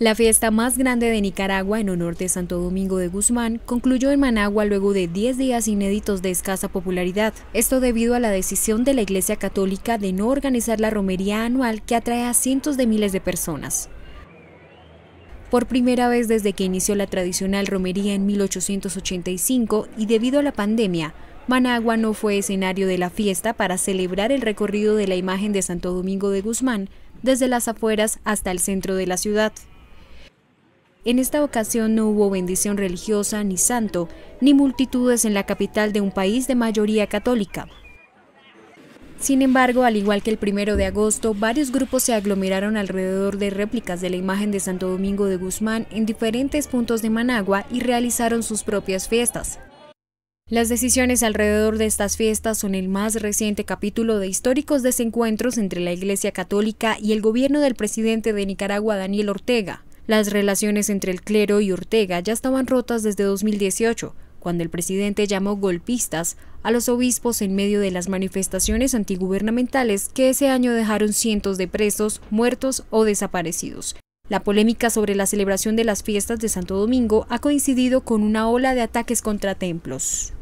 La fiesta más grande de Nicaragua en honor de Santo Domingo de Guzmán concluyó en Managua luego de 10 días inéditos de escasa popularidad, esto debido a la decisión de la Iglesia Católica de no organizar la romería anual que atrae a cientos de miles de personas. Por primera vez desde que inició la tradicional romería en 1885 y debido a la pandemia, Managua no fue escenario de la fiesta para celebrar el recorrido de la imagen de Santo Domingo de Guzmán desde las afueras hasta el centro de la ciudad. En esta ocasión no hubo bendición religiosa ni santo, ni multitudes en la capital de un país de mayoría católica. Sin embargo, al igual que el primero de agosto, varios grupos se aglomeraron alrededor de réplicas de la imagen de Santo Domingo de Guzmán en diferentes puntos de Managua y realizaron sus propias fiestas. Las decisiones alrededor de estas fiestas son el más reciente capítulo de históricos desencuentros entre la Iglesia Católica y el gobierno del presidente de Nicaragua, Daniel Ortega. Las relaciones entre el clero y Ortega ya estaban rotas desde 2018, cuando el presidente llamó golpistas a los obispos en medio de las manifestaciones antigubernamentales que ese año dejaron cientos de presos, muertos o desaparecidos. La polémica sobre la celebración de las fiestas de Santo Domingo ha coincidido con una ola de ataques contra templos.